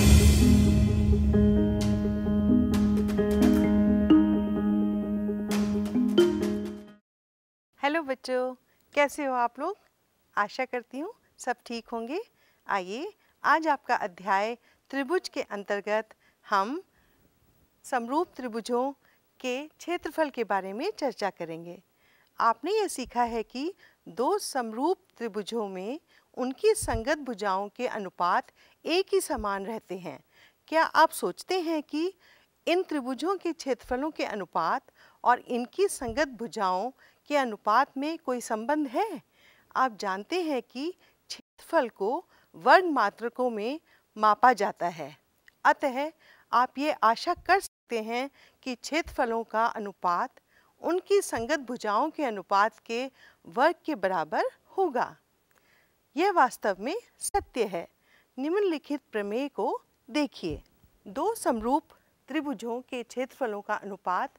hello बच्चों कैसे हो आप लोग आशा करती हूँ सब ठीक होंगे आइए आज आपका अध्याय त्रिभुज के अंतर्गत हम समरूप त्रिभुजों के क्षेत्रफल के बारे में चर्चा करेंगे आपने ये सीखा है कि दो समरूप त्रिभुजों में उनकी संगत भुजाओं के अनुपात एक ही समान रहते हैं क्या आप सोचते हैं कि इन त्रिभुजों के क्षेत्रफलों के अनुपात और इनकी संगत भुजाओं के अनुपात में कोई संबंध है आप जानते हैं कि क्षेत्रफल को वर्ग मात्रकों में मापा जाता है अतः आप ये आशा कर सकते हैं कि क्षेत्रफलों का अनुपात उनकी संगत भुजाओं के अनुपात के वर्ग के बराबर होगा यह वास्तव में सत्य है निम्नलिखित प्रमेय को देखिए दो समरूप त्रिभुजों के क्षेत्रफलों का अनुपात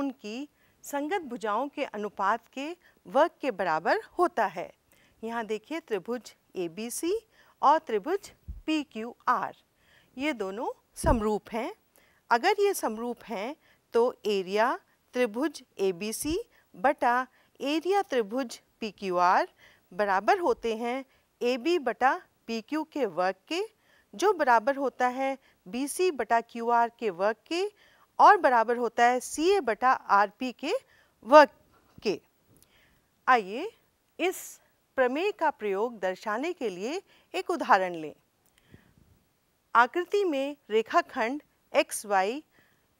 उनकी संगत भुजाओं के अनुपात के वर्ग के बराबर होता है यहाँ देखिए त्रिभुज ए बी सी और त्रिभुज पी क्यू आर ये दोनों समरूप हैं अगर ये समरूप हैं तो एरिया त्रिभुज ए बी सी बटा एरिया त्रिभुज पी क्यू आर बराबर होते हैं ए बी बटा पी क्यू के वर्ग के जो बराबर होता है बी सी बटा क्यू आर के वर्ग के और बराबर होता है सी ए बटा आर पी के वर्ग के आइए इस प्रमेय का प्रयोग दर्शाने के लिए एक उदाहरण लें आकृति में रेखाखंड एक्स वाई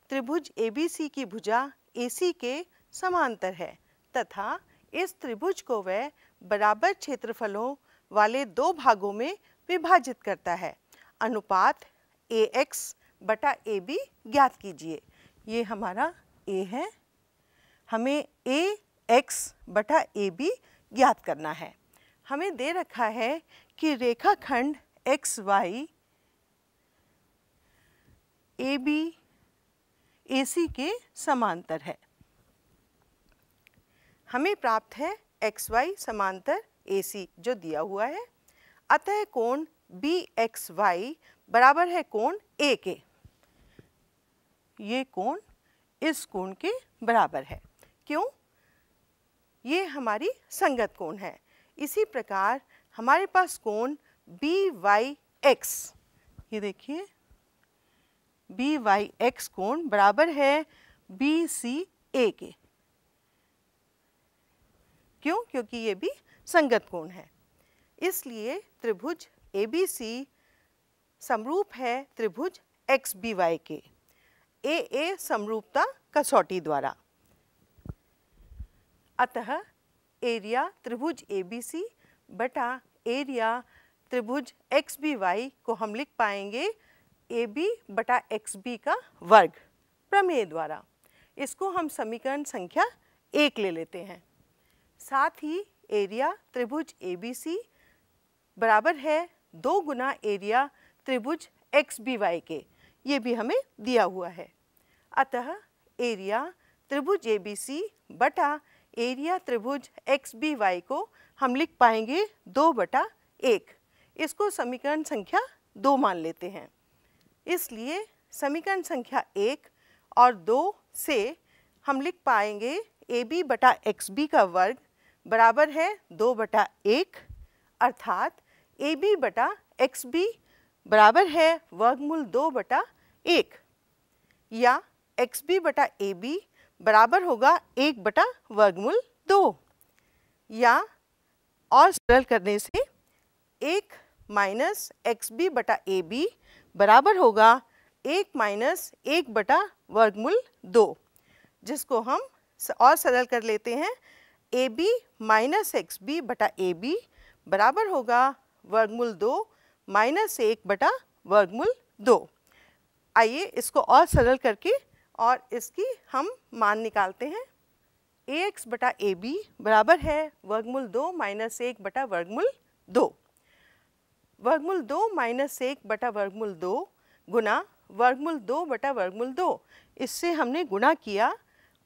त्रिभुज ए बी सी की भुजा ए सी के समांतर है तथा इस त्रिभुज को वह बराबर क्षेत्रफलों वाले दो भागों में विभाजित करता है अनुपात ए एक्स बटा ए बी ज्ञात कीजिए ये हमारा ए है हमें ए एक्स बटा ए बी ज्ञात करना है हमें दे रखा है कि रेखाखंड X Y A B A C के समांतर है हमें प्राप्त है एक्स वाई समांतर सी जो दिया हुआ है अतः कोण बी एक्स वाई बराबर है कोण ए के ये कोण इस कोण के बराबर है क्यों ये हमारी संगत कोण है इसी प्रकार हमारे पास कोण बी वाई एक्स ये देखिए बी वाई एक्स कोण बराबर है बी सी ए के क्यों क्योंकि ये भी संगत कोण है इसलिए त्रिभुज ए बी सी समरूप है त्रिभुज एक्स बी वाई के ए ए समरूपता कसौटी द्वारा अतः एरिया त्रिभुज ए बी सी बटा एरिया त्रिभुज एक्स बी वाई को हम लिख पाएंगे ए बी बटा एक्स बी का वर्ग प्रमेय द्वारा इसको हम समीकरण संख्या एक ले लेते हैं साथ ही एरिया त्रिभुज ए बी सी बराबर है दो गुना एरिया त्रिभुज एक्स बी वाई के ये भी हमें दिया हुआ है अतः एरिया त्रिभुज ए बी सी बटा एरिया त्रिभुज एक्स बी वाई को हम लिख पाएंगे दो बटा एक इसको समीकरण संख्या दो मान लेते हैं इसलिए समीकरण संख्या एक और दो से हम लिख पाएंगे ए बी बटा एक्स बी का वर्ग बराबर है दो बटा एक अर्थात ए बी बटा एक्स बी बराबर है वर्गमूल दो बटा एक या एक्स बी बटा ए बी बराबर होगा एक बटा वर्गमूल दो या और सरल करने से एक माइनस एक्स बी बटा ए बी बराबर होगा एक माइनस एक बटा वर्गमूल दो जिसको हम और सरल कर लेते हैं A B minus X B बटा ए बी बराबर होगा वर्गमूल दो माइनस एक बटा वर्गमूल दो आइए इसको और सरल करके और इसकी हम मान निकालते हैं ए एक्स बटा ए बी बराबर है वर्गमूल दो माइनस एक बटा वर्गमूल दो वर्गमूल दो माइनस एक बटा वर्गमूल दो गुना वर्गमूल दो बटा वर्गमूल दो इससे हमने गुणा किया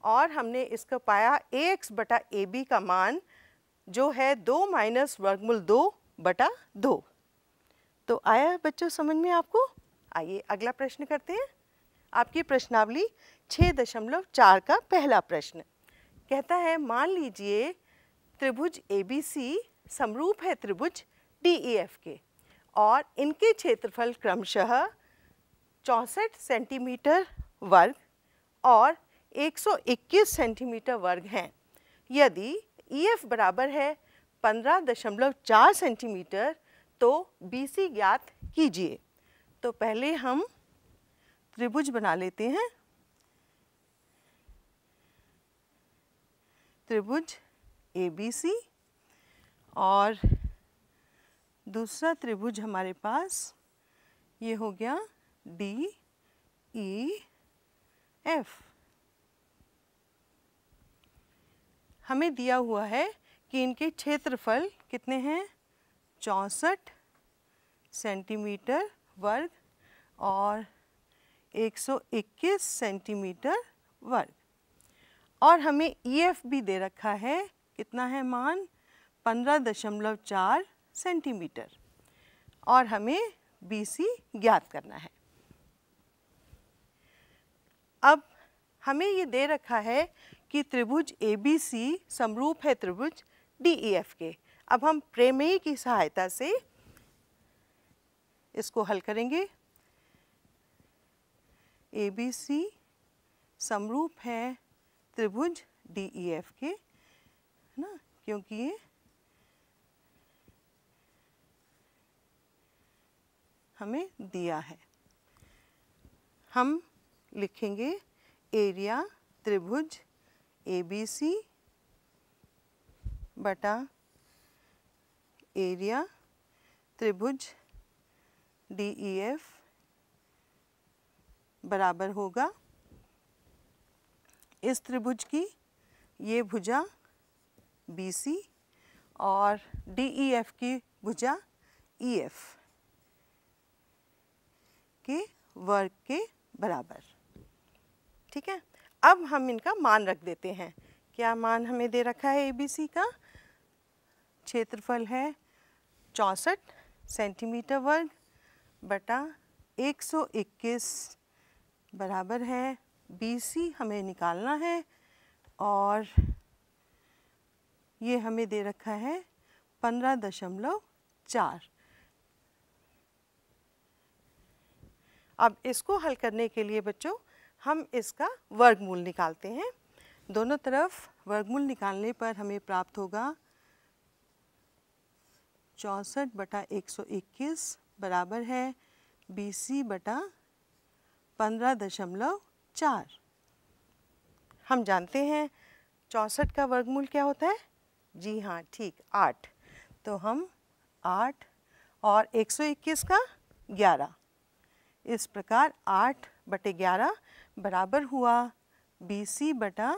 और हमने इसको पाया ए एक्स बटा ए बी का मान जो है दो माइनस वर्गमूल दो बटा दो तो आया बच्चों समझ में आपको आइए अगला प्रश्न करते हैं आपकी प्रश्नावली छः दशमलव चार का पहला प्रश्न कहता है मान लीजिए त्रिभुज ए बी सी समरूप है त्रिभुज डी एफ के और इनके क्षेत्रफल क्रमशः चौंसठ सेंटीमीटर वर्ग और 121 सेंटीमीटर वर्ग हैं यदि ई e एफ बराबर है 15.4 सेंटीमीटर तो बी सी ज्ञात कीजिए तो पहले हम त्रिभुज बना लेते हैं त्रिभुज ए बी सी और दूसरा त्रिभुज हमारे पास ये हो गया डी ई एफ हमें दिया हुआ है कि इनके क्षेत्रफल कितने हैं चौंसठ सेंटीमीटर वर्ग और 121 सेंटीमीटर वर्ग और हमें ई e भी दे रखा है कितना है मान 15.4 सेंटीमीटर और हमें बी ज्ञात करना है अब हमें ये दे रखा है कि त्रिभुज ए बी सी समरूप है त्रिभुज डी ई एफ के अब हम प्रमेय की सहायता से इसको हल करेंगे ए बी सी समरूप है त्रिभुज डी ई एफ के है ना क्योंकि ये हमें दिया है हम लिखेंगे एरिया त्रिभुज ए बी सी बटा एरिया त्रिभुज डी ई एफ बराबर होगा इस त्रिभुज की ये भुजा बी सी और डी ई एफ की भुजा ई e, एफ के वर्ग के बराबर ठीक है अब हम इनका मान रख देते हैं क्या मान हमें दे रखा है एबीसी का क्षेत्रफल है चौंसठ सेंटीमीटर वर्ग बटा 121 बराबर है बीसी हमें निकालना है और ये हमें दे रखा है पंद्रह दशमलव चार अब इसको हल करने के लिए बच्चों हम इसका वर्गमूल निकालते हैं दोनों तरफ वर्गमूल निकालने पर हमें प्राप्त होगा चौंसठ बटा एक सौ इक्कीस बराबर है बीसी बटा पंद्रह दशमलव चार हम जानते हैं चौंसठ का वर्गमूल क्या होता है जी हाँ ठीक आठ तो हम आठ और एक सौ इक्कीस का ग्यारह इस प्रकार आठ बटे ग्यारह बराबर हुआ बी सी बटा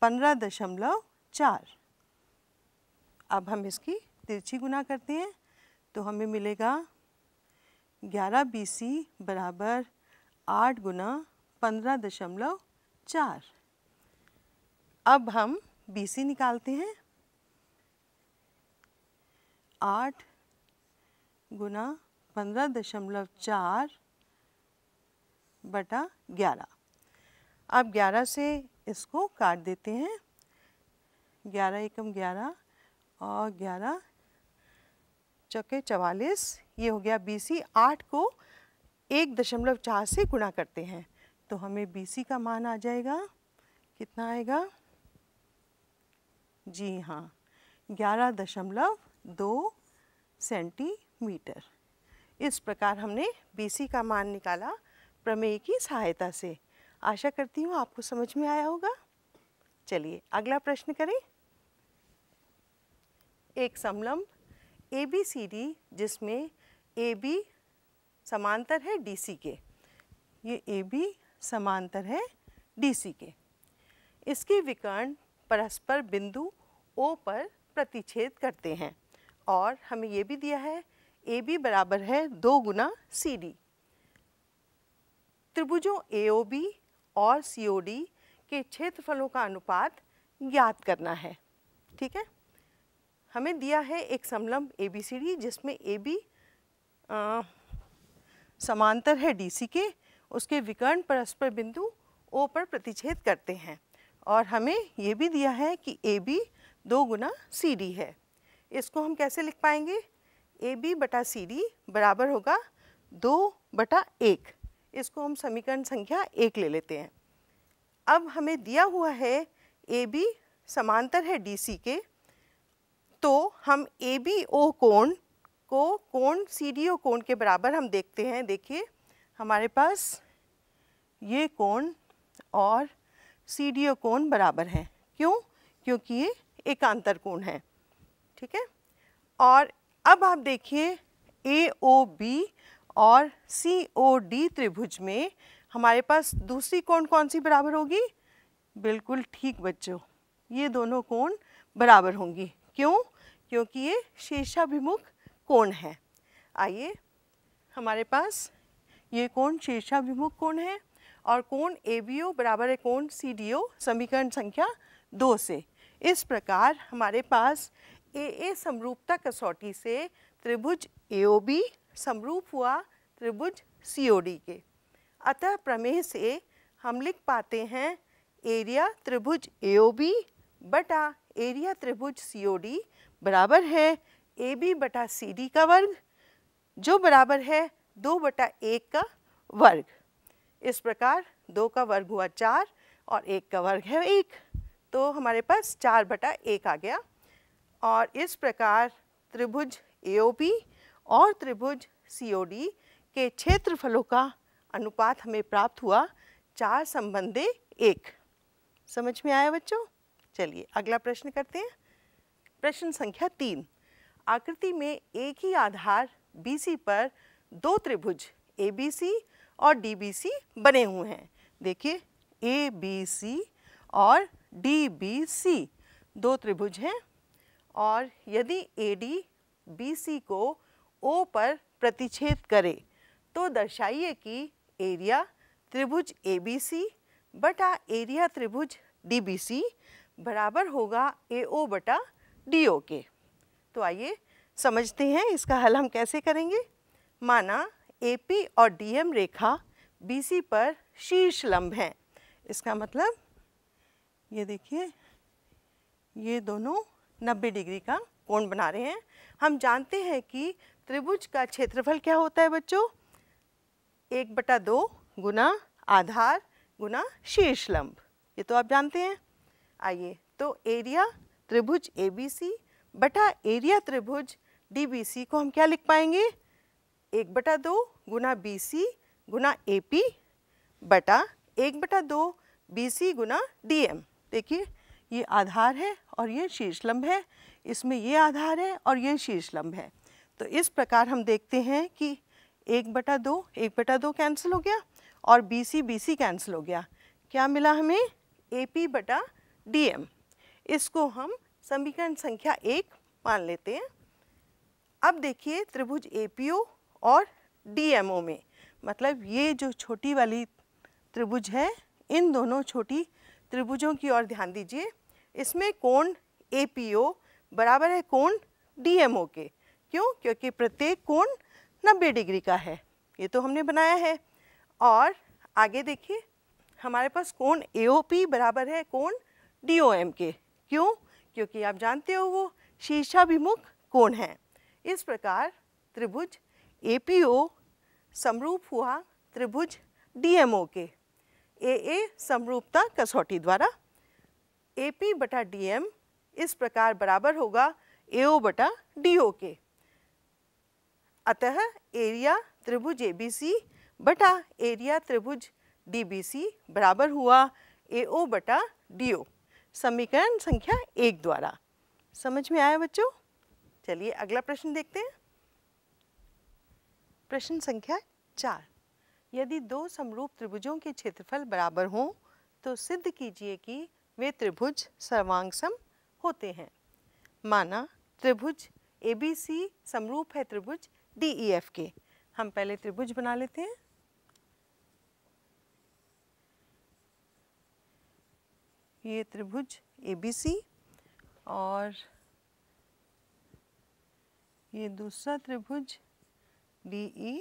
पंद्रह दशमलव चार अब हम इसकी तिरछी गुना करते हैं तो हमें मिलेगा ग्यारह बी सी बराबर आठ गुना पंद्रह दशमलव चार अब हम बी सी निकालते हैं आठ गुना पंद्रह दशमलव चार बटा ग्यारह आप ग्यारह से इसको काट देते हैं ग्यारह एकम ग्यारह और ग्यारह चौके चवालीस ये हो गया बी सी आठ को एक दशमलव चार से गुणा करते हैं तो हमें बी सी का मान आ जाएगा कितना आएगा जी हाँ ग्यारह दशमलव दो सेंटीमीटर इस प्रकार हमने बी सी का मान निकाला प्रमेय की सहायता से आशा करती हूँ आपको समझ में आया होगा चलिए अगला प्रश्न करें एक समलंब ए बी सी डी जिसमें ए बी समांतर है डी सी के ये ए बी समांतर है डी सी के इसके विकर्ण परस्पर बिंदु ओ पर प्रतिच्छेद करते हैं और हमें ये भी दिया है ए बी बराबर है दो गुना सी डी त्रिभुजों बी और डी के क्षेत्रफलों का अनुपात ज्ञात करना है ठीक है हमें दिया है एक समलंब डी जिसमें ए बी समांतर है सी के उसके विकर्ण परस्पर बिंदु ओ पर प्रतिच्छेद करते हैं और हमें ये भी दिया है कि ए बी दो गुना सी है इसको हम कैसे लिख पाएंगे ए बी बटा सी बराबर होगा दो बटा एक इसको हम समीकरण संख्या एक ले लेते हैं अब हमें दिया हुआ है ए बी समांतर है डी सी के तो हम ए बी ओ कोण को कोण सी डी ओ कोण के बराबर हम देखते हैं देखिए हमारे पास ये कोण और सी डी ओ कोण बराबर है क्यों क्योंकि ये एकांतर कोण है ठीक है और अब आप देखिए ए ओ बी और सी ओ डी त्रिभुज में हमारे पास दूसरी कोण कौन सी बराबर होगी बिल्कुल ठीक बच्चों ये दोनों कोण बराबर होंगी क्यों क्योंकि ये शीर्षाभिमुख कोण है आइए हमारे पास ये कोण शीर्षाभिमुख कोण है और कोण ए बी ओ बराबर है कोण सी डी ओ समीकरण संख्या दो से इस प्रकार हमारे पास ए ए समरूपता कसौटी से त्रिभुज ए ओ बी समरूप हुआ त्रिभुज सीओडी के अतः प्रमेय से हम लिख पाते हैं एरिया त्रिभुज एओबी बटा एरिया त्रिभुज सीओडी बराबर है ए बी बटा सी डी का वर्ग जो बराबर है दो बटा एक का वर्ग इस प्रकार दो का वर्ग हुआ चार और एक का वर्ग है एक तो हमारे पास चार बटा एक आ गया और इस प्रकार त्रिभुज ए ओ और त्रिभुज सी के क्षेत्रफलों का अनुपात हमें प्राप्त हुआ चार संबंधे एक समझ में आया बच्चों चलिए अगला प्रश्न करते हैं प्रश्न संख्या तीन आकृति में एक ही आधार बी पर दो त्रिभुज ए और डी बने हुए हैं देखिए ए और डी दो त्रिभुज हैं और यदि ए डी को ओ पर प्रतिच्छेद करे तो दर्शाइए कि एरिया त्रिभुज ए बी सी बटा एरिया त्रिभुज डी बी सी बराबर होगा ए ओ बटा डी ओ के तो आइए समझते हैं इसका हल हम कैसे करेंगे माना ए पी और डी एम रेखा बी सी पर शीर्ष लंब हैं इसका मतलब ये देखिए ये दोनों 90 डिग्री का कोण बना रहे हैं हम जानते हैं कि त्रिभुज का क्षेत्रफल क्या होता है बच्चों एक बटा दो गुना आधार गुना शीर्ष लंब ये तो आप जानते हैं आइए तो एरिया त्रिभुज ए बी सी बटा एरिया त्रिभुज डी बी सी को हम क्या लिख पाएंगे एक बटा दो गुना बी सी गुना ए पी बटा एक बटा दो बी सी गुना डी एम देखिए ये आधार है और ये लंब है इसमें ये आधार है और ये लंब है तो इस प्रकार हम देखते हैं कि एक बटा दो एक बटा दो कैंसिल हो गया और B C B C cancel हो गया क्या मिला हमें ए पी बटा डी एम इसको हम समीकरण संख्या एक मान लेते हैं अब देखिए त्रिभुज ए पी ओ और डी एम ओ में मतलब ये जो छोटी वाली त्रिभुज है इन दोनों छोटी त्रिभुजों की ओर ध्यान दीजिए इसमें कोण ए पी ओ बराबर है कोण डी एम ओ के क्यों क्योंकि प्रत्येक कोण नब्बे डिग्री का है ये तो हमने बनाया है और आगे देखिए हमारे पास कोण ए बराबर है कोण डी के क्यों क्योंकि आप जानते हो वो शीर्षाभिमुख कोण है इस प्रकार त्रिभुज ए समरूप हुआ त्रिभुज डी के ए ए समरूपता कसौटी द्वारा ए पी बटा डी इस प्रकार बराबर होगा ए ओ बटा डी के अतः एरिया त्रिभुज ए बी सी बटा एरिया त्रिभुज डी बी सी बराबर हुआ ए ओ बटा डी ओ समीकरण संख्या एक द्वारा समझ में आया बच्चों चलिए अगला प्रश्न देखते हैं प्रश्न संख्या चार यदि दो समरूप त्रिभुजों के क्षेत्रफल बराबर हों तो सिद्ध कीजिए कि वे त्रिभुज सर्वांग सम होते हैं माना त्रिभुज ए बी सी समरूप है त्रिभुज डी ई एफ के हम पहले त्रिभुज बना लेते हैं ये त्रिभुज ए बी सी और ये दूसरा त्रिभुज डी ई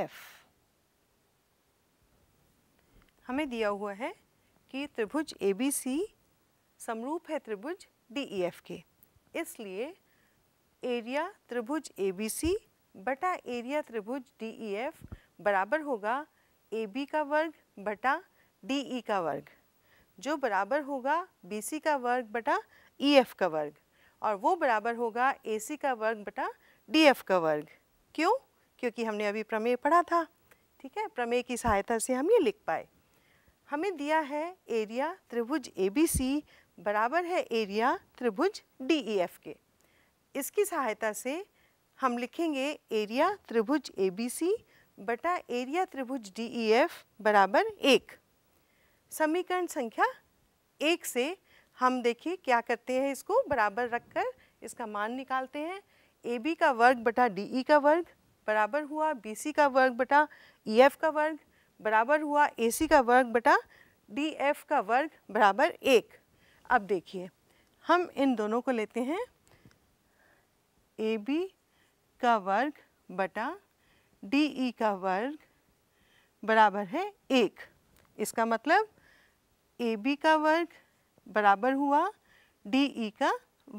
एफ हमें दिया हुआ है कि त्रिभुज ए बी सी समरूप है त्रिभुज डी ई एफ के इसलिए एरिया त्रिभुज ए बी सी बटा एरिया त्रिभुज डी ई एफ बराबर होगा ए बी का वर्ग बटा डी ई e का वर्ग जो बराबर होगा बी सी का वर्ग बटा ई e एफ का वर्ग और वो बराबर होगा ए सी का वर्ग बटा डी एफ का वर्ग क्यों क्योंकि हमने अभी प्रमेय पढ़ा था ठीक है प्रमेय की सहायता से हम ये लिख पाए हमें दिया है एरिया त्रिभुज ए बी सी बराबर है एरिया त्रिभुज डी ई एफ के इसकी सहायता से हम लिखेंगे एरिया त्रिभुज ए बी सी बटा एरिया त्रिभुज डी ई एफ बराबर एक समीकरण संख्या एक से हम देखिए क्या करते हैं इसको बराबर रखकर इसका मान निकालते हैं ए बी का वर्ग बटा डी ई e का वर्ग बराबर हुआ बी सी का वर्ग बटा ई e एफ का वर्ग बराबर हुआ ए सी का वर्ग बटा डी एफ का वर्ग बराबर एक अब देखिए हम इन दोनों को लेते हैं ए बी का वर्ग बटा डी ई का वर्ग बराबर है एक इसका मतलब ए बी का वर्ग बराबर हुआ डी ई का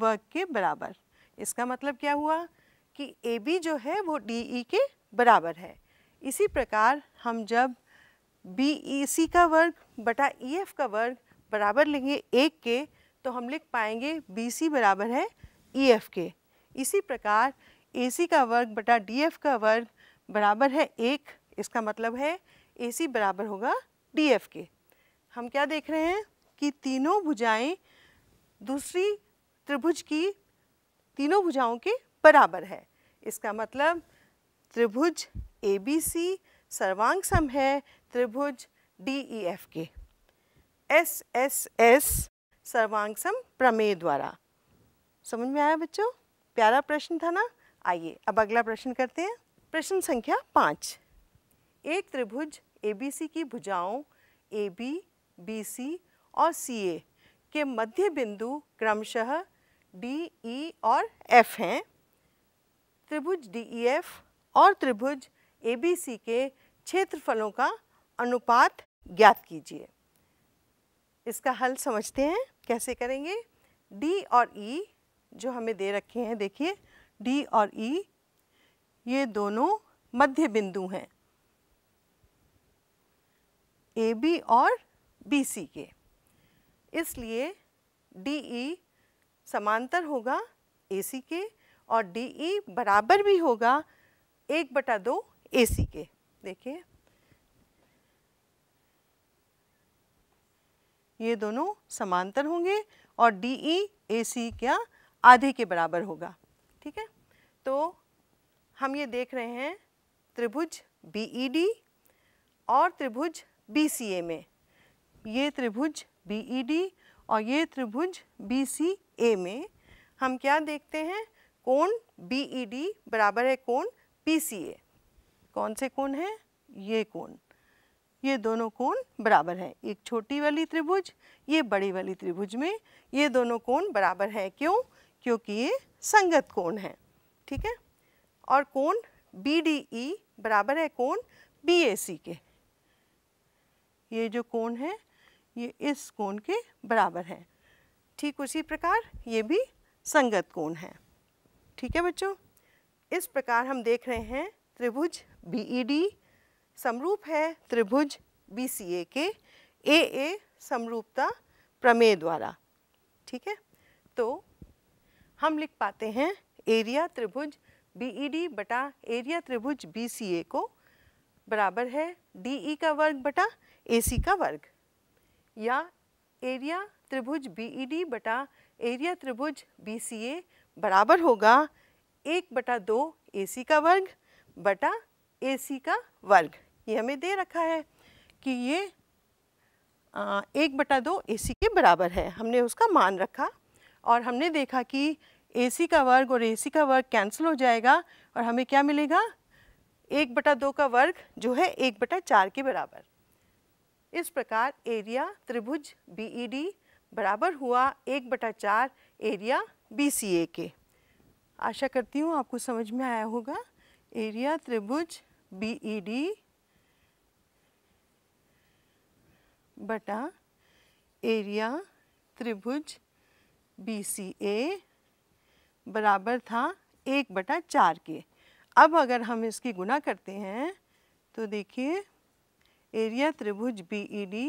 वर्ग के बराबर इसका मतलब क्या हुआ कि ए बी जो है वो डी ई के बराबर है इसी प्रकार हम जब बी ई सी का वर्ग बटा ई एफ का वर्ग बराबर लेंगे एक के तो हम लिख पाएंगे बी सी बराबर है ई एफ के इसी प्रकार ए का वर्ग बटा डी का वर्ग बराबर है एक इसका मतलब है ए बराबर होगा डी के हम क्या देख रहे हैं कि तीनों भुजाएं दूसरी त्रिभुज की तीनों भुजाओं के बराबर है इसका मतलब त्रिभुज ए बी सी सर्वांग सम है त्रिभुज डी ई एफ के एस एस एस सर्वांग सम प्रमेय द्वारा समझ में आया बच्चों प्यारा प्रश्न था ना आइए अब अगला प्रश्न करते हैं प्रश्न संख्या पाँच एक त्रिभुज ए बी सी की भुजाओं ए बी बी सी और सी ए के मध्य बिंदु क्रमशः डी ई e और एफ हैं त्रिभुज डी ई एफ और त्रिभुज ए बी सी के क्षेत्रफलों का अनुपात ज्ञात कीजिए इसका हल समझते हैं कैसे करेंगे डी और ई e, जो हमें दे रखे हैं देखिए डी और ई e, ये दोनों मध्य बिंदु हैं ए बी और बी सी के इसलिए डी ई e समांतर होगा ए सी के और डी ई e बराबर भी होगा एक बटा दो ए सी के देखिए ये दोनों समांतर होंगे और डी ई ए सी क्या आधे के बराबर होगा ठीक है तो हम ये देख रहे हैं त्रिभुज बी e और त्रिभुज बी में ये त्रिभुज बी e और ये त्रिभुज बी में हम क्या देखते हैं कोण बी e बराबर है कोण पी कौन से कोण है ये कोण ये दोनों कोण बराबर हैं एक छोटी वाली त्रिभुज ये बड़ी वाली त्रिभुज में ये दोनों कोण बराबर है क्यों क्योंकि ये संगत कोण है ठीक है और कोण बी डी ई बराबर है कोण बी ए सी के ये जो कोण है ये इस कोण के बराबर है ठीक उसी प्रकार ये भी संगत कोण है ठीक है बच्चों इस प्रकार हम देख रहे हैं त्रिभुज बी ई डी समरूप है त्रिभुज बी सी ए के ए ए समरूपता प्रमेय द्वारा ठीक है तो हम लिख पाते हैं एरिया त्रिभुज बी ई डी बटा एरिया त्रिभुज बी सी ए को बराबर है डी ई e का वर्ग बटा ए सी का वर्ग या एरिया त्रिभुज बी ई डी बटा एरिया त्रिभुज बी सी ए बराबर होगा एक बटा दो ए सी का वर्ग बटा ए सी का वर्ग ये हमें दे रखा है कि ये आ, एक बटा दो ए सी के बराबर है हमने उसका मान रखा और हमने देखा कि ए सी का वर्ग और ए सी का वर्ग कैंसिल हो जाएगा और हमें क्या मिलेगा एक बटा दो का वर्ग जो है एक बटा चार के बराबर इस प्रकार एरिया त्रिभुज बी ई डी बराबर हुआ एक बटा चार एरिया बी सी ए के आशा करती हूँ आपको समझ में आया होगा एरिया त्रिभुज बी ई डी बटा एरिया त्रिभुज बी सी ए बराबर था एक बटा चार के अब अगर हम इसकी गुना करते हैं तो देखिए एरिया त्रिभुज बी ई डी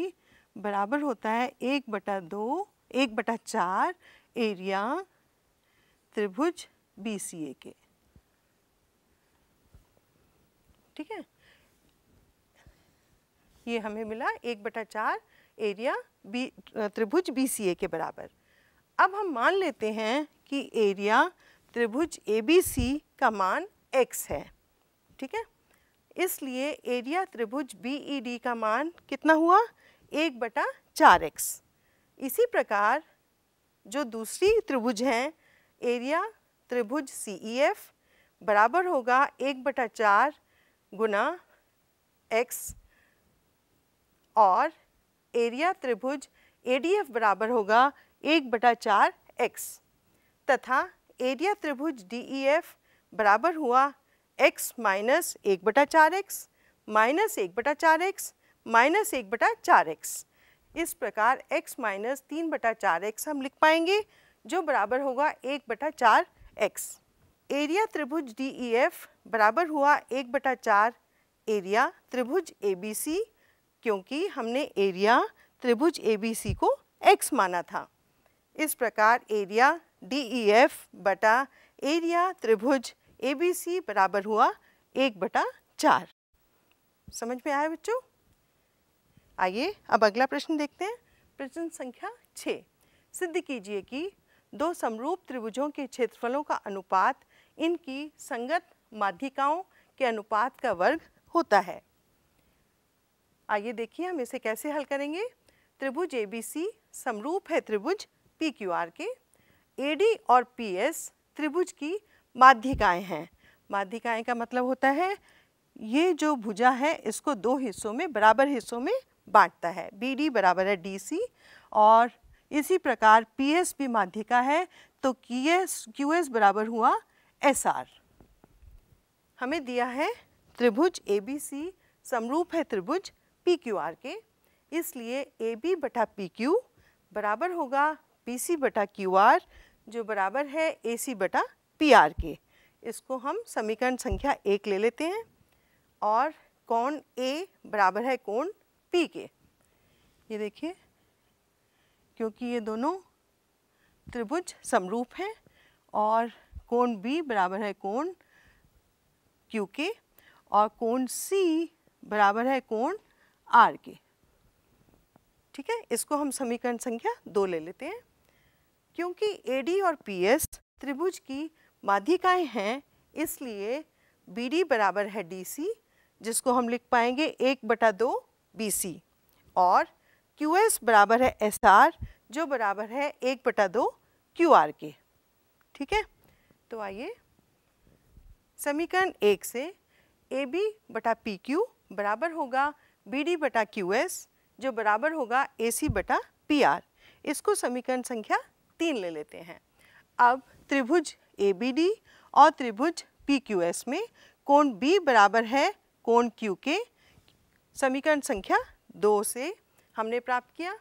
बराबर होता है एक बटा दो एक बटा चार एरिया त्रिभुज बी सी ए के ठीक है ये हमें मिला एक बटा चार एरिया बी त्रिभुज बी सी ए के बराबर अब हम मान लेते हैं कि एरिया त्रिभुज सी का मान x है ठीक है इसलिए एरिया त्रिभुज डी e का मान कितना हुआ एक बटा चार एक्स इसी प्रकार जो दूसरी त्रिभुज हैं एरिया त्रिभुज एफ e बराबर होगा एक बटा चार गुना एक्स और एरिया त्रिभुज एफ बराबर होगा एक बटा चार एक्स तथा एरिया त्रिभुज डी ई एफ बराबर हुआ एक्स माइनस एक बटा चार एक्स माइनस एक बटा चार एक्स माइनस एक बटा चार एक्स इस प्रकार एक्स माइनस तीन बटा चार एक्स हम लिख पाएंगे जो बराबर होगा एक बटा चार एक्स एरिया त्रिभुज डी ई एफ बराबर हुआ एक बटा चार एरिया त्रिभुज ए बी सी क्योंकि हमने एरिया त्रिभुज ए बी सी को एक्स माना था इस प्रकार एरिया डी ई एफ बटा एरिया त्रिभुज ए बी सी बराबर हुआ एक बटा चार समझ में आया बच्चों आइए अब अगला प्रश्न देखते हैं प्रश्न संख्या छः सिद्ध कीजिए कि दो समरूप त्रिभुजों के क्षेत्रफलों का अनुपात इनकी संगत माध्यिकाओं के अनुपात का वर्ग होता है आइए देखिए हम इसे कैसे हल करेंगे त्रिभुज ए बी सी समरूप है त्रिभुज क्यू आर के ए डी और पी एस त्रिभुज की माध्यिकाएं हैं माध्यिकाएं का मतलब होता है ये जो भुजा है इसको दो हिस्सों में बराबर हिस्सों में बांटता है बी डी बराबर है सी और इसी प्रकार पी एस भी माध्यिका है तो की एस क्यू एस बराबर हुआ एस आर हमें दिया है त्रिभुज ए बी सी समरूप है त्रिभुज पी क्यू आर के इसलिए ए बी बटा पी क्यू बराबर होगा पी सी बटा क्यू आर जो बराबर है ए सी बटा पी आर के इसको हम समीकरण संख्या एक ले लेते हैं और कौन ए बराबर है कौन पी के ये देखिए क्योंकि ये दोनों त्रिभुज समरूप हैं और कोण बी बराबर है कोण क्यू के और कोण सी बराबर है कोण आर के ठीक है इसको हम समीकरण संख्या दो ले लेते हैं क्योंकि डी और एस त्रिभुज की माध्यिकाएं हैं इसलिए डी बराबर है सी जिसको हम लिख पाएंगे एक बटा दो बी और एस बराबर है आर जो बराबर है एक बटा दो क्यू के ठीक है तो आइए समीकरण एक से ए बी बटा पी क्यू बराबर होगा बी डी बटा क्यू एस जो बराबर होगा ए सी बटा पी आर इसको समीकरण संख्या तीन ले लेते हैं अब त्रिभुज ए बी डी और त्रिभुज पी क्यू एस में कोण बी बराबर है कोण क्यू के समीकरण संख्या दो से हमने प्राप्त किया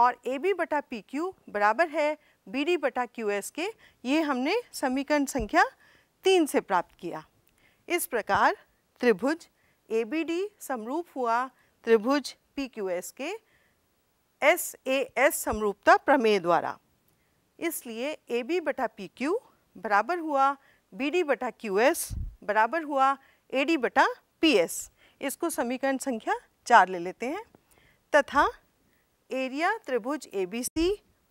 और ए बी बटा पी क्यू बराबर है बी डी बटा क्यू एस के ये हमने समीकरण संख्या तीन से प्राप्त किया इस प्रकार त्रिभुज ए बी डी समरूप हुआ त्रिभुज पी क्यू एस के एस ए एस समरूपता प्रमेय द्वारा इसलिए ए बी बटा पी क्यू बराबर हुआ बी डी बटा क्यू एस बराबर हुआ ए डी बटा पी एस इसको समीकरण संख्या चार ले लेते हैं तथा एरिया त्रिभुज ए बी सी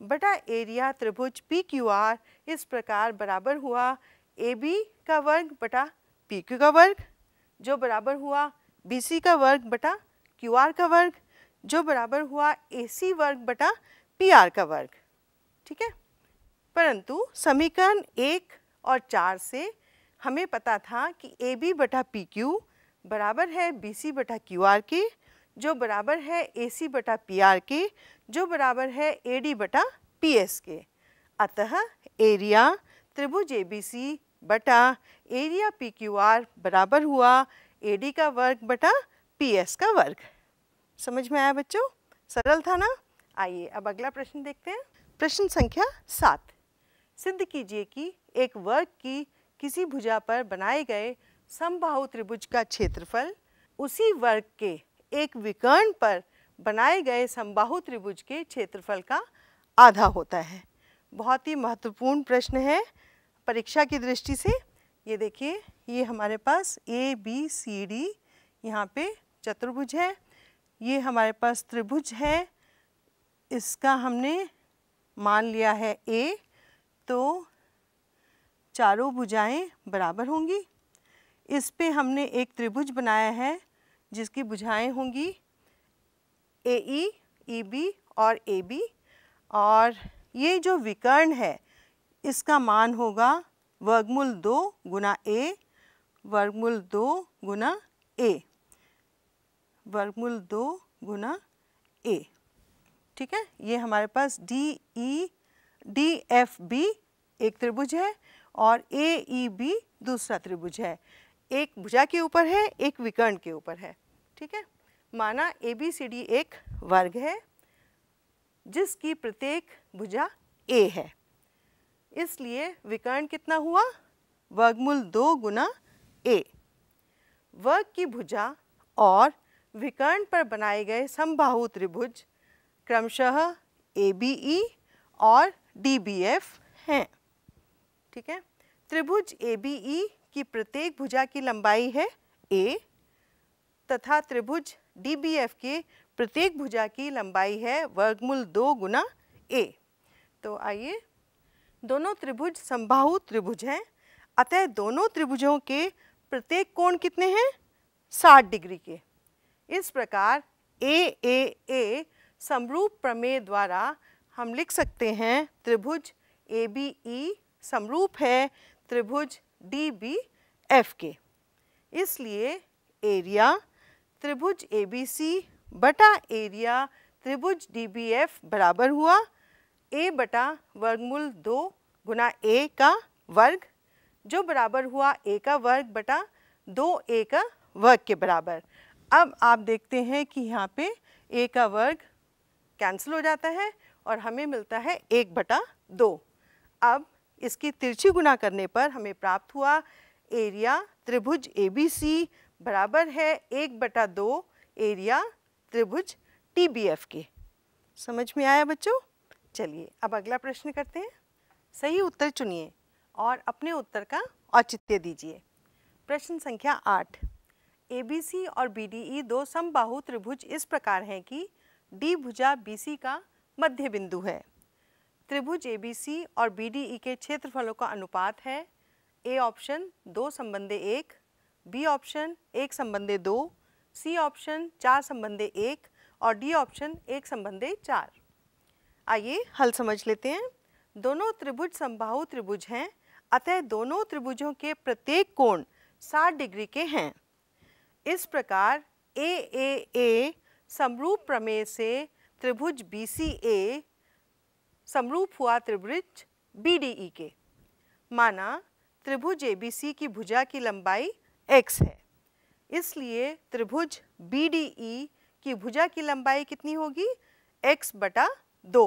बटा एरिया त्रिभुज पी क्यू आर इस प्रकार बराबर हुआ ए बी का वर्ग बटा पी क्यू का वर्ग जो बराबर हुआ बी सी का वर्ग बटा क्यू आर का वर्ग जो बराबर हुआ ए सी वर्ग बटा पी आर का वर्ग ठीक है परंतु समीकरण एक और चार से हमें पता था कि ए बी बटा पी क्यू बराबर है बी सी बटा क्यू आर के जो बराबर है ए सी बटा पी आर के जो बराबर है ए डी बटा पी एस के अतः एरिया त्रिभुज ए बी सी बटा एरिया पी क्यू आर बराबर हुआ ए डी का वर्ग बटा पी एस का वर्ग समझ में आया बच्चों सरल था ना आइए अब अगला प्रश्न देखते हैं प्रश्न संख्या सात सिद्ध कीजिए कि एक वर्ग की किसी भुजा पर बनाए गए समबाहु त्रिभुज का क्षेत्रफल उसी वर्ग के एक विकर्ण पर बनाए गए समबाहु त्रिभुज के क्षेत्रफल का आधा होता है बहुत ही महत्वपूर्ण प्रश्न है परीक्षा की दृष्टि से ये देखिए ये हमारे पास ए बी सी डी यहाँ पे चतुर्भुज है ये हमारे पास त्रिभुज है इसका हमने मान लिया है ए तो चारों भुजाएं बराबर होंगी इस पे हमने एक त्रिभुज बनाया है जिसकी भुजाएं होंगी ए ई ई बी और ए बी और ये जो विकर्ण है इसका मान होगा वर्गमूल दो गुना ए वर्गमूल दो गुना ए वर्गमूल दो गुना ए ठीक है ये हमारे पास D E D F B एक त्रिभुज है और ए ई बी दूसरा त्रिभुज है एक भुजा के ऊपर है एक विकर्ण के ऊपर है ठीक है माना ए बी सी डी एक वर्ग है जिसकी प्रत्येक भुजा ए है इसलिए विकर्ण कितना हुआ वर्गमूल दो गुना ए वर्ग की भुजा और विकर्ण पर बनाए गए समबाहु त्रिभुज क्रमशः ए बी ई और डी बी एफ हैं ठीक है त्रिभुज ए बी ई की प्रत्येक भुजा की लंबाई है ए तथा त्रिभुज डी बी एफ की प्रत्येक भुजा की लंबाई है वर्गमूल दो गुना ए तो आइए दोनों त्रिभुज संबाहु त्रिभुज हैं अतः दोनों त्रिभुजों के प्रत्येक कोण कितने हैं 60 डिग्री के इस प्रकार ए ए ए समरूप प्रमेय द्वारा हम लिख सकते हैं त्रिभुज ए बी ई समरूप है त्रिभुज डी बी एफ के इसलिए एरिया त्रिभुज ए बी सी बटा एरिया त्रिभुज डी बी एफ बराबर हुआ ए बटा वर्गमूल दो गुना ए का वर्ग जो बराबर हुआ ए का वर्ग बटा दो ए का वर्ग के बराबर अब आप देखते हैं कि यहाँ पे ए का वर्ग कैंसिल हो जाता है और हमें मिलता है एक बटा दो अब इसकी तिरछी गुना करने पर हमें प्राप्त हुआ एरिया त्रिभुज ए बी सी बराबर है एक बटा दो एरिया त्रिभुज टी बी एफ के समझ में आया बच्चों चलिए अब अगला प्रश्न करते हैं सही उत्तर चुनिए और अपने उत्तर का औचित्य दीजिए प्रश्न संख्या आठ ए बी सी और बी डी ई दो समबाहु त्रिभुज इस प्रकार हैं कि डी भुजा बी सी का मध्य बिंदु है त्रिभुज सी और ई e के क्षेत्रफलों का अनुपात है ए ऑप्शन दो संबंधे एक बी ऑप्शन एक संबंधे दो सी ऑप्शन चार संबंधे एक और डी ऑप्शन एक संबंधे चार आइए हल समझ लेते हैं दोनों त्रिभुज संभाव त्रिभुज हैं अतः दोनों त्रिभुजों के प्रत्येक कोण 60 डिग्री के हैं इस प्रकार ए ए ए समरूप प्रमेय से त्रिभुज बी सी ए समरूप हुआ त्रिभुज बी डी ई के माना त्रिभुज ए बी सी की भुजा की लंबाई x है इसलिए त्रिभुज बी डी ई की भुजा की लंबाई कितनी होगी x बटा दो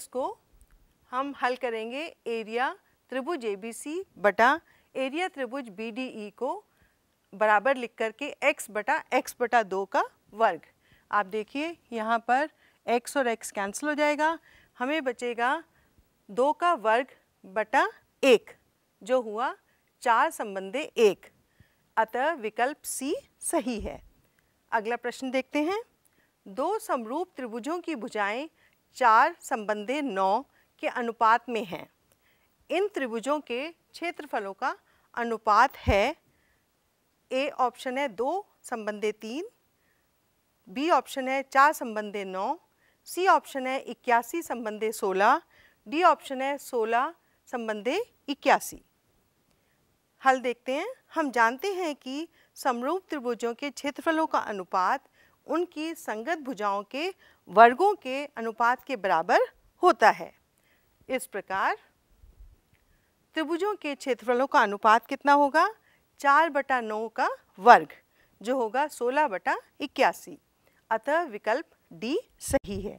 इसको हम हल करेंगे एरिया त्रिभुज ए बी सी बटा एरिया त्रिभुज बी डी ई को बराबर लिख करके x बटा एक्स बटा दो का वर्ग आप देखिए यहाँ पर x और x कैंसिल हो जाएगा हमें बचेगा दो का वर्ग बटा एक जो हुआ चार संबंधे एक अतः विकल्प सी सही है अगला प्रश्न देखते हैं दो समरूप त्रिभुजों की भुजाएं चार संबंधे नौ के अनुपात में हैं इन त्रिभुजों के क्षेत्रफलों का अनुपात है ए ऑप्शन है दो संबंधे तीन बी ऑप्शन है चार संबंधे नौ सी ऑप्शन है इक्यासी संबंधे सोलह डी ऑप्शन है सोलह संबंधे इक्यासी हल देखते हैं हम जानते हैं कि समरूप त्रिभुजों के क्षेत्रफलों का अनुपात उनकी संगत भुजाओं के वर्गों के अनुपात के बराबर होता है इस प्रकार त्रिभुजों के क्षेत्रफलों का अनुपात कितना होगा चार बटा नौ का वर्ग जो होगा सोलह बटा इक्यासी अतः विकल्प डी सही है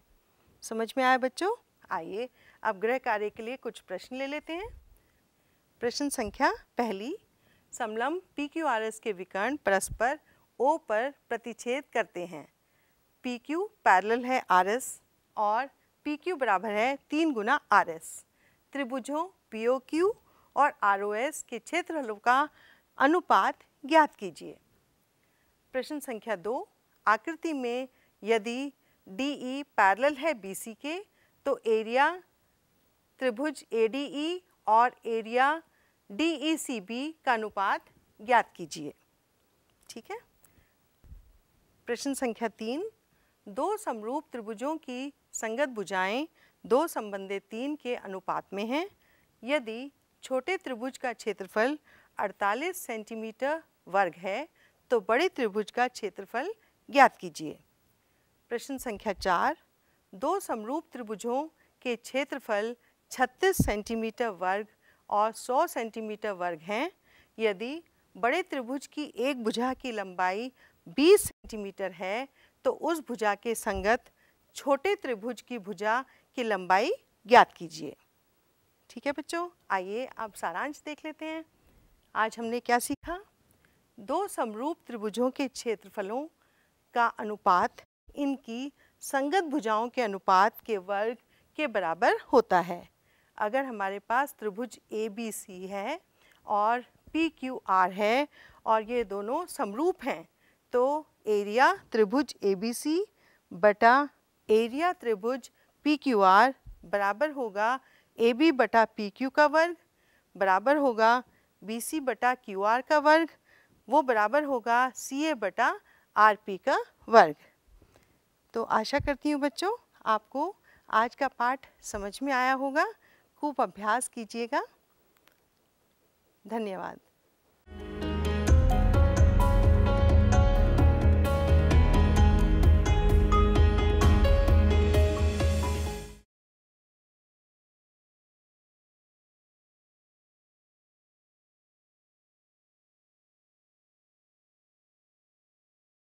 समझ में आया बच्चों आइए अब गृह कार्य के लिए कुछ प्रश्न ले लेते हैं प्रश्न संख्या पहली समलम पी क्यू आर एस के विकर्ण परस्पर ओ पर प्रतिच्छेद करते हैं पी क्यू पैरल है आर एस और पी क्यू बराबर है तीन गुना आर एस त्रिभुजों पी ओ क्यू और आर ओ एस के क्षेत्रफलों का अनुपात ज्ञात कीजिए प्रश्न संख्या दो आकृति में यदि डी ई पैरल है बी सी के तो एरिया त्रिभुज ए डी ई और area D E C B का अनुपात ज्ञात कीजिए ठीक है प्रश्न संख्या तीन दो समरूप त्रिभुजों की संगत भुजाएं दो संबंधित तीन के अनुपात में हैं यदि छोटे त्रिभुज का क्षेत्रफल 48 सेंटीमीटर वर्ग है तो बड़े त्रिभुज का क्षेत्रफल ज्ञात कीजिए प्रश्न संख्या चार दो समरूप त्रिभुजों के क्षेत्रफल 36 सेंटीमीटर वर्ग और 100 सेंटीमीटर वर्ग हैं यदि बड़े त्रिभुज की एक भुजा की लंबाई 20 सेंटीमीटर है तो उस भुजा के संगत छोटे त्रिभुज की भुजा की लंबाई ज्ञात कीजिए ठीक है बच्चों आइए आप सारांश देख लेते हैं आज हमने क्या सीखा दो समरूप त्रिभुजों के क्षेत्रफलों का अनुपात इनकी संगत भुजाओं के अनुपात के वर्ग के बराबर होता है अगर हमारे पास त्रिभुज ए बी सी है और पी क्यू आर है और ये दोनों समरूप हैं तो एरिया त्रिभुज ए बी सी बटा एरिया त्रिभुज पी क्यू आर बराबर होगा ए बी बटा पी क्यू का वर्ग बराबर होगा बी सी बटा क्यू आर का वर्ग वो बराबर होगा सी ए बटा आर पी का वर्ग तो आशा करती हूँ बच्चों आपको आज का पाठ समझ में आया होगा खूब अभ्यास कीजिएगा धन्यवाद